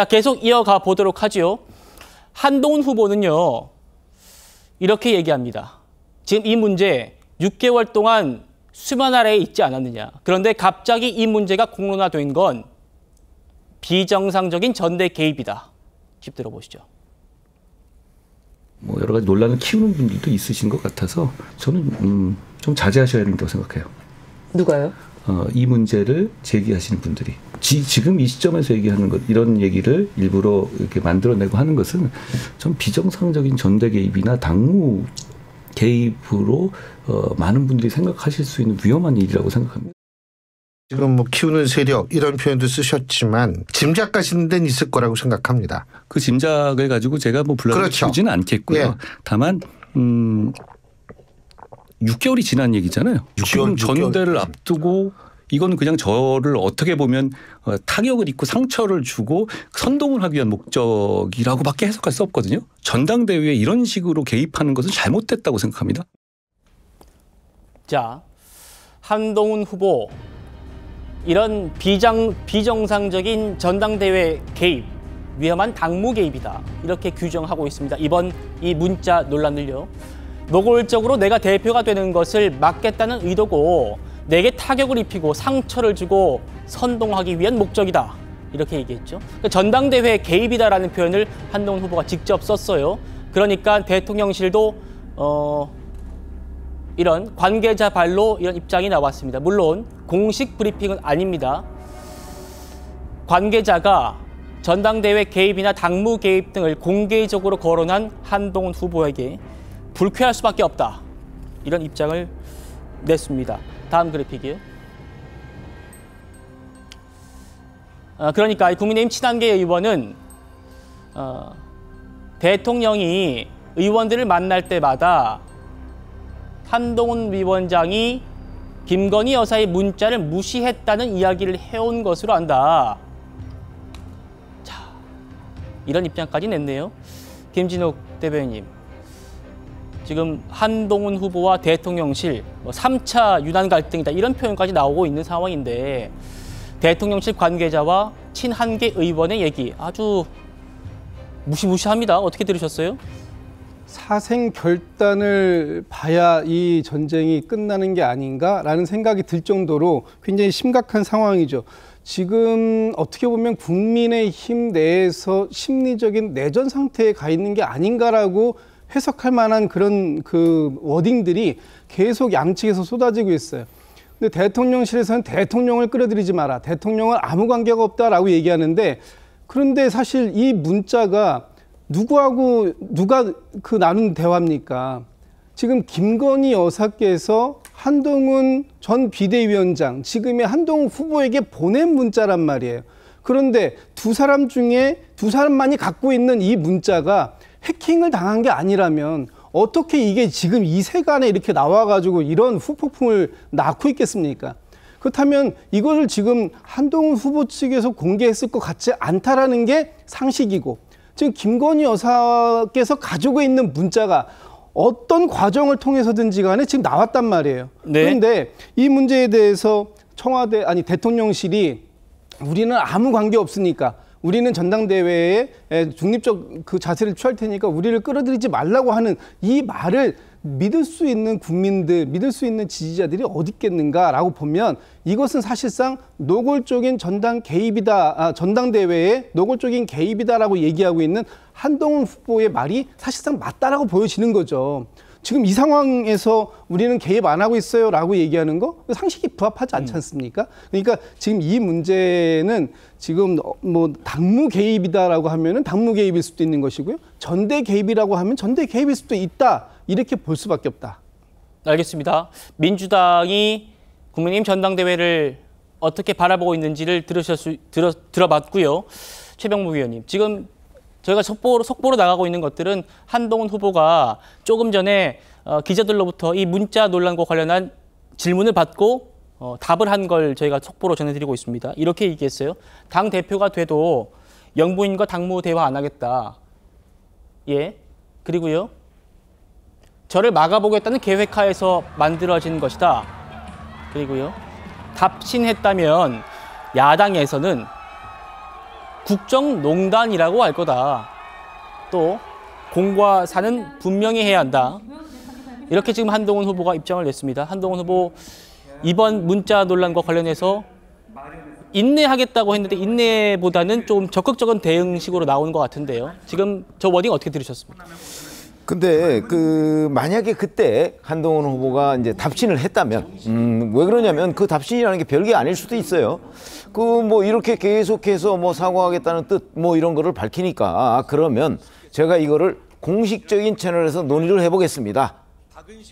자, 계속 이어가 보도록 하지요. 한동훈 후보는요. 이렇게 얘기합니다. 지금 이 문제 6개월 동안 수면 아래에 있지 않았느냐. 그런데 갑자기 이 문제가 공론화된 건 비정상적인 전대 개입이다. 집 들어보시죠. 뭐 여러 가지 논란을 키우는 분들도 있으신 것 같아서 저는 음, 좀 자제하셔야 된다고 생각해요. 누가요? 어, 이 문제를 제기하시는 분들이 지, 지금 이 시점에서 얘기하는 것 이런 얘기를 일부러 이렇게 만들어내고 하는 것은 좀 비정상적인 전대 개입이나 당무 개입으로 어, 많은 분들이 생각하실 수 있는 위험한 일이라고 생각합니다. 지금 뭐 키우는 세력 이런 표현도 쓰셨지만 짐작 가시는 데는 있을 거라고 생각합니다. 그 짐작을 가지고 제가 뭐 불러주지는 그렇죠. 않겠고요. 예. 다만 음 6개월이 지난 얘기잖아요. 6개월, 전대를 6개월. 앞두고 이건 그냥 저를 어떻게 보면 어, 타격을 입고 상처를 주고 선동을 하기 위한 목적이라고밖에 해석할 수 없거든요. 전당대회에 이런 식으로 개입하는 것은 잘못됐다고 생각합니다. 자, 한동훈 후보 이런 비장, 비정상적인 전당대회 개입 위험한 당무 개입이다 이렇게 규정하고 있습니다. 이번 이 문자 논란을요. 노골적으로 내가 대표가 되는 것을 막겠다는 의도고 내게 타격을 입히고 상처를 주고 선동하기 위한 목적이다. 이렇게 얘기했죠. 그러니까 전당대회 개입이다라는 표현을 한동훈 후보가 직접 썼어요. 그러니까 대통령실도 어, 이런 관계자 발로 이런 입장이 나왔습니다. 물론 공식 브리핑은 아닙니다. 관계자가 전당대회 개입이나 당무 개입 등을 공개적으로 거론한 한동훈 후보에게 불쾌할 수밖에 없다. 이런 입장을 냈습니다. 다음 그래픽이에요. 어, 그러니까 국민의힘 친한계 의원은 어, 대통령이 의원들을 만날 때마다 한동훈 위원장이 김건희 여사의 문자를 무시했다는 이야기를 해온 것으로 안다. 자, 이런 입장까지 냈네요. 김진욱 대변인님. 지금 한동훈 후보와 대통령실 뭐 3차 유난 갈등이다 이런 표현까지 나오고 있는 상황인데 대통령실 관계자와 친한계 의원의 얘기 아주 무시무시합니다. 어떻게 들으셨어요? 사생 결단을 봐야 이 전쟁이 끝나는 게 아닌가라는 생각이 들 정도로 굉장히 심각한 상황이죠. 지금 어떻게 보면 국민의 힘 내에서 심리적인 내전 상태에 가 있는 게 아닌가라고 해석할 만한 그런 그 워딩들이 계속 양측에서 쏟아지고 있어요. 근데 대통령실에서는 대통령을 끌어들이지 마라. 대통령은 아무 관계가 없다라고 얘기하는데 그런데 사실 이 문자가 누구하고 누가 그 나눈 대화입니까? 지금 김건희 여사께서 한동훈 전 비대위원장 지금의 한동훈 후보에게 보낸 문자란 말이에요. 그런데 두 사람 중에 두 사람만이 갖고 있는 이 문자가 해킹을 당한 게 아니라면 어떻게 이게 지금 이 세간에 이렇게 나와가지고 이런 후폭풍을 낳고 있겠습니까? 그렇다면 이거를 지금 한동훈 후보 측에서 공개했을 것 같지 않다라는 게 상식이고 지금 김건희 여사께서 가지고 있는 문자가 어떤 과정을 통해서든지 간에 지금 나왔단 말이에요. 네. 그런데 이 문제에 대해서 청와대 아니 대통령실이 우리는 아무 관계 없으니까 우리는 전당대회에 중립적 그 자세를 취할 테니까 우리를 끌어들이지 말라고 하는 이 말을 믿을 수 있는 국민들, 믿을 수 있는 지지자들이 어디 있겠는가라고 보면 이것은 사실상 노골적인 전당 개입이다, 아, 전당대회에 노골적인 개입이다라고 얘기하고 있는 한동훈 후보의 말이 사실상 맞다라고 보여지는 거죠. 지금 이 상황에서 우리는 개입 안 하고 있어요라고 얘기하는 거 상식이 부합하지 않지 음. 않습니까? 그러니까 지금 이 문제는 지금 뭐 당무 개입이다라고 하면은 당무 개입일 수도 있는 것이고요. 전대 개입이라고 하면 전대 개입일 수도 있다. 이렇게 볼 수밖에 없다. 알겠습니다. 민주당이 국민의힘 전당대회를 어떻게 바라보고 있는지를 들으셨, 들어, 들어봤고요. 최병무 위원님, 지금 저희가 속보로, 속보로 나가고 있는 것들은 한동훈 후보가 조금 전에 어, 기자들로부터 이 문자 논란과 관련한 질문을 받고 어, 답을 한 걸 저희가 속보로 전해드리고 있습니다. 이렇게 얘기했어요. 당 대표가 돼도 영부인과 당무 대화 안 하겠다. 예. 그리고요. 저를 막아보겠다는 계획하에서 만들어진 것이다. 그리고요. 답신했다면 야당에서는 국정농단이라고 할 거다. 또 공과 사는 분명히 해야 한다. 이렇게 지금 한동훈 후보가 입장을 냈습니다. 한동훈 후보 이번 문자 논란과 관련해서 인내하겠다고 했는데 인내보다는 좀 적극적인 대응식으로 나오는 것 같은데요. 지금 저 워딩 어떻게 들으셨습니까? 근데 그 만약에 그때 한동훈 후보가 이제 답신을 했다면 음, 왜 그러냐면 그 답신이라는 게 별게 아닐 수도 있어요. 그 뭐 이렇게 계속해서 뭐 사과하겠다는 뜻 뭐 이런 거를 밝히니까 아, 그러면 제가 이거를 공식적인 채널에서 논의를 해보겠습니다.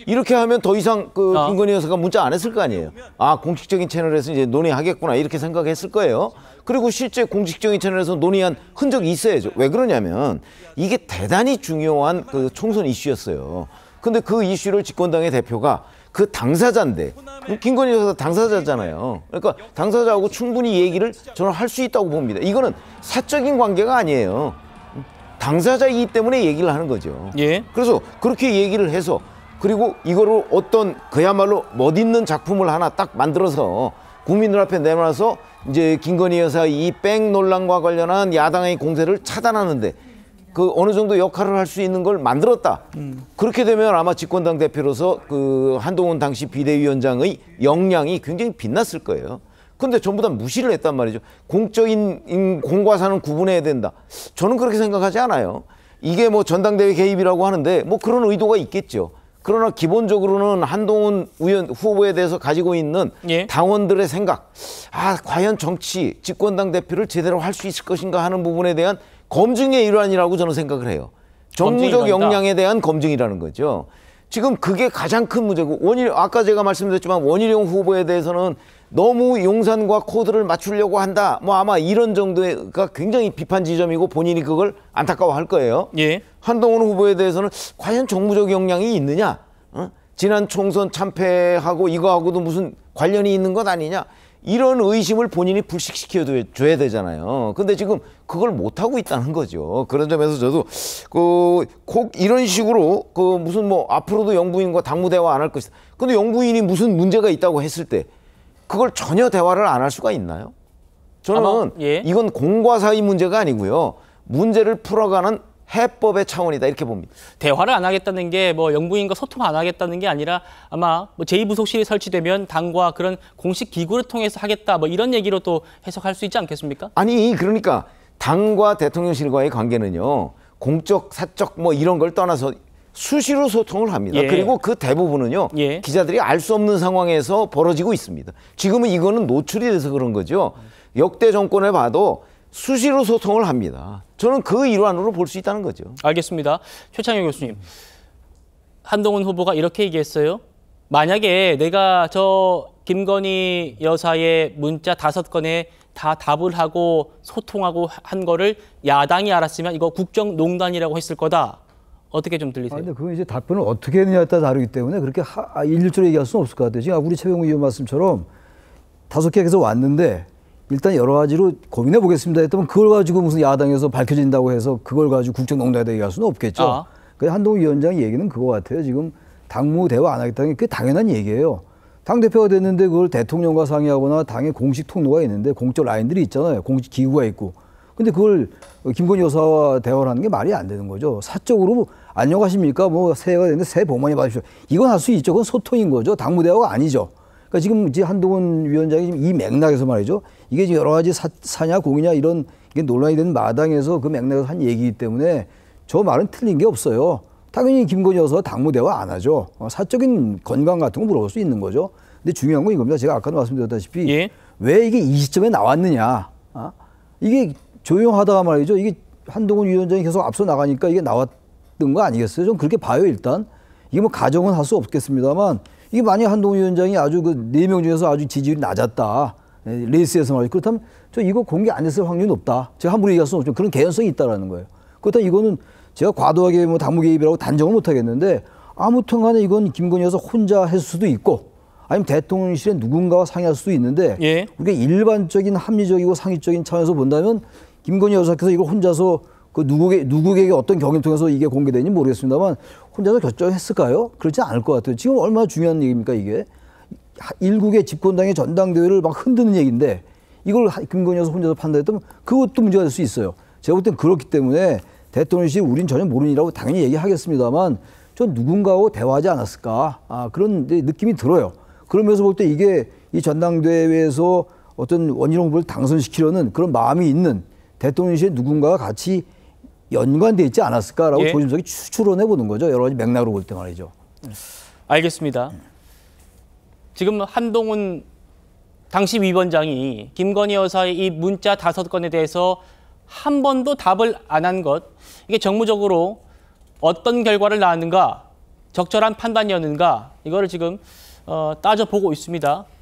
이렇게 하면 더 이상 그 어. 김건희 여사가 문자 안 했을 거 아니에요. 아 공식적인 채널에서 이제 논의하겠구나 이렇게 생각했을 거예요. 그리고 실제 공식적인 채널에서 논의한 흔적이 있어야죠. 왜 그러냐면 이게 대단히 중요한 그 총선 이슈였어요. 근데 그 이슈를 집권당의 대표가 그 당사자인데 그 김건희 여사 당사자잖아요. 그러니까 당사자하고 충분히 얘기를 저는 할 수 있다고 봅니다. 이거는 사적인 관계가 아니에요. 당사자이기 때문에 얘기를 하는 거죠. 예. 그래서 그렇게 얘기를 해서 그리고 이거를 어떤 그야말로 멋있는 작품을 하나 딱 만들어서 국민들 앞에 내놔서 이제 김건희 여사 이뺑 논란과 관련한 야당의 공세를 차단하는데 그 어느 정도 역할을 할 수 있는 걸 만들었다. 음. 그렇게 되면 아마 집권당 대표로서 그 한동훈 당시 비대위원장의 역량이 굉장히 빛났을 거예요. 근데 전부 다 무시를 했단 말이죠. 공적인 공과 사는 구분해야 된다. 저는 그렇게 생각하지 않아요. 이게 뭐 전당대회 개입이라고 하는데 뭐 그런 의도가 있겠죠. 그러나 기본적으로는 한동훈 의원 후보에 대해서 가지고 있는 예. 당원들의 생각, 아 과연 정치 집권당 대표를 제대로 할 수 있을 것인가 하는 부분에 대한 검증의 일환이라고 저는 생각을 해요. 정무적 역량에 대한 검증이라는 거죠. 지금 그게 가장 큰 문제고 원일 아까 제가 말씀드렸지만 원희룡 후보에 대해서는 너무 용산과 코드를 맞추려고 한다. 뭐 아마 이런 정도가 굉장히 비판 지점이고 본인이 그걸 안타까워할 거예요. 예. 한동훈 후보에 대해서는 과연 정무적 역량이 있느냐? 어? 지난 총선 참패하고 이거하고도 무슨 관련이 있는 것 아니냐? 이런 의심을 본인이 불식시켜 줘야 되잖아요. 근데 지금 그걸 못 하고 있다는 거죠. 그런 점에서 저도 그 꼭 이런 식으로 그 무슨 뭐 앞으로도 영부인과 당무 대화 안 할 것이다. 근데 영부인이 무슨 문제가 있다고 했을 때 그걸 전혀 대화를 안 할 수가 있나요? 저는 아마, 예. 이건 공과 사의 문제가 아니고요. 문제를 풀어가는 해법의 차원이다 이렇게 봅니다. 대화를 안 하겠다는 게 뭐 영부인과 소통 안 하겠다는 게 아니라 아마 뭐 제2부속실이 설치되면 당과 그런 공식 기구를 통해서 하겠다 뭐 이런 얘기로 또 해석할 수 있지 않겠습니까? 아니 그러니까 당과 대통령실과의 관계는요 공적 사적 뭐 이런 걸 떠나서 수시로 소통을 합니다. 예. 그리고 그 대부분은요 예. 기자들이 알 수 없는 상황에서 벌어지고 있습니다. 지금은 이거는 노출이 돼서 그런 거죠. 역대 정권에 봐도 수시로 소통을 합니다. 저는 그 일환으로 볼 수 있다는 거죠. 알겠습니다. 최창혁 교수님. 한동훈 후보가 이렇게 얘기했어요. 만약에 내가 저 김건희 여사의 문자 다섯 건에 다 답을 하고 소통하고 한 거를 야당이 알았으면 이거 국정농단이라고 했을 거다. 어떻게 좀 들리세요? 아, 근데 그건 이제 답변을 어떻게 했느냐에 따라 다르기 때문에 그렇게 하, 아, 일률적으로 얘기할 수는 없을 것 같아요. 지금 우리 최병우 의원 말씀처럼 다섯 개 계속 왔는데 일단 여러 가지로 고민해 보겠습니다 했더니 그걸 가지고 무슨 야당에서 밝혀진다고 해서 그걸 가지고 국정농단에 얘기할 수는 없겠죠. 아. 그래서 한동훈 위원장 얘기는 그거 같아요. 지금 당무 대화 안 하겠다는 게 당연한 얘기예요. 당대표가 됐는데 그걸 대통령과 상의하거나 당의 공식 통로가 있는데 공적 라인들이 있잖아요. 공식 기구가 있고. 근데 그걸 김건희 여사와 대화를 하는 게 말이 안 되는 거죠. 사적으로 뭐 안녕하십니까? 뭐 새해가 됐는데 새해 복 많이 받으십시오. 이건 할 수 있죠. 그건 소통인 거죠. 당무대화가 아니죠. 그러니까 지금 이제 한동훈 위원장이 지금 이 맥락에서 말이죠. 이게 지금 여러 가지 사, 사냐 공이냐 이런 이게 논란이 되는 마당에서 그 맥락에서 한 얘기이기 때문에 저 말은 틀린 게 없어요. 당연히 김건희 여사 당무대화 안 하죠. 어, 사적인 건강 같은 거 물어볼 수 있는 거죠. 근데 중요한 건 이겁니다. 제가 아까도 말씀드렸다시피 예? 왜 이게 이 시점에 나왔느냐. 어? 이게 조용하다가 말이죠. 이게 한동훈 위원장이 계속 앞서 나가니까 이게 나왔던 거 아니겠어요? 좀 그렇게 봐요, 일단. 이게 뭐 가정은 할 수 없겠습니다만 이게 만약 한동훈 위원장이 아주 그네명 중에서 아주 지지율이 낮았다. 예, 레이스에서 말이죠. 그렇다면 저 이거 공개 안 했을 확률이 높다. 제가 함부로 얘기할 수는 없지만 그런 개연성이 있다라는 거예요. 그렇다면 이거는 제가 과도하게 뭐 당무 개입이라고 단정을 못 하겠는데 아무튼 간에 이건 김건희 여사 혼자 했을 수도 있고 아니면 대통령실에 누군가와 상의할 수도 있는데 예. 우리가 일반적인 합리적이고 상식적인 차원에서 본다면 김건희 여사께서 이걸 혼자서 그 누구에게, 누구에게 어떤 경위를 통해서 이게 공개되는지 모르겠습니다만 혼자서 결정했을까요? 그렇지 않을 것 같아요. 지금 얼마나 중요한 얘기입니까 이게? 일국의 집권당의 전당대회를 막 흔드는 얘기인데 이걸 김건희 여사 혼자서 판단했다면 그것도 문제가 될 수 있어요. 제가 볼 땐 그렇기 때문에 대통령실이 우린 전혀 모르니라고 당연히 얘기하겠습니다만 전 누군가하고 대화하지 않았을까 아, 그런 느낌이 들어요. 그러면서 볼 때 이게 이 전당대회에서 어떤 원희룡 후보를 당선시키려는 그런 마음이 있는 대통령실 누군가가 같이 연관돼 있지 않았을까라고 예. 조심스럽게 추론해 보는 거죠. 여러 가지 맥락으로 볼 때 말이죠. 음. 알겠습니다. 지금 한동훈 당시 위원장이 김건희 여사의 이 문자 다섯 건에 대해서 한 번도 답을 안 한 것, 이게 정무적으로 어떤 결과를 낳았는가, 적절한 판단이었는가, 이거를 지금 어, 따져보고 있습니다.